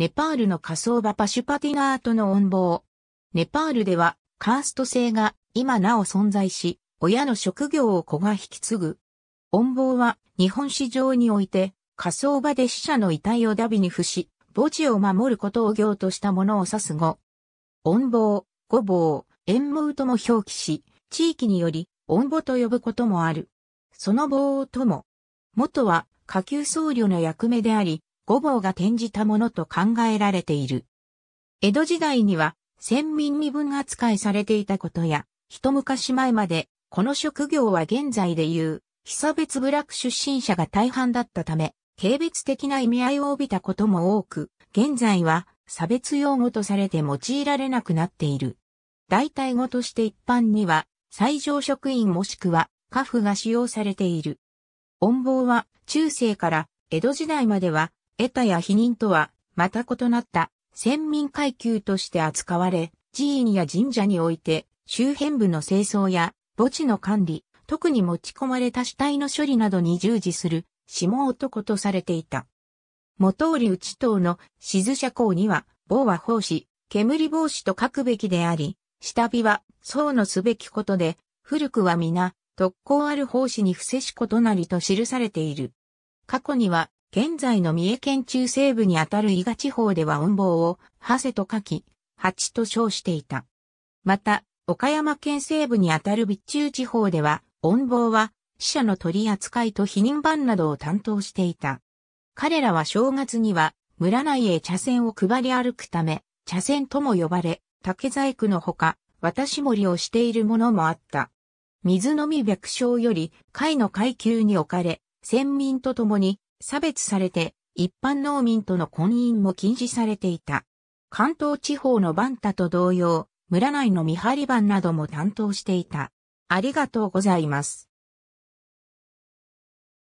ネパールの火葬場パシュパティナートの音棒。ネパールでは、カースト制が今なお存在し、親の職業を子が引き継ぐ。音棒は、日本史上において、火葬場で死者の遺体をダビに付し、墓地を守ることを行としたものを指す語。音棒、語棒、縁棒とも表記し、地域により、音房と呼ぶこともある。その棒とも。元は、下級僧侶の役目であり、五房が転じたものと考えられている。江戸時代には、先民身分扱いされていたことや、一昔前まで、この職業は現在でいう、被差別部落出身者が大半だったため、軽蔑的な意味合いを帯びたことも多く、現在は差別用語とされて用いられなくなっている。代替語として一般には、最上職員もしくは、家父が使用されている。音房は、中世から江戸時代までは、得たや否認とは、また異なった、先民階級として扱われ、寺院や神社において、周辺部の清掃や、墓地の管理、特に持ち込まれた死体の処理などに従事する、下男とされていた。元織内党の静社校には、棒は奉仕、煙防止と書くべきであり、下火は、僧のすべきことで、古くは皆、特攻ある奉仕に伏せしことなりと記されている。過去には、現在の三重県中西部にあたる伊賀地方では音房を、ハセと書き、チと称していた。また、岡山県西部にあたる備中地方では、音房は、死者の取り扱いと否認版などを担当していた。彼らは正月には、村内へ茶船を配り歩くため、茶船とも呼ばれ、竹細工のほか、渡し盛りをしているものもあった。水飲み百姓より、会の階級に置かれ、先民と共に、差別されて、一般農民との婚姻も禁止されていた。関東地方のバンタと同様、村内の見張り番なども担当していた。ありがとうございます。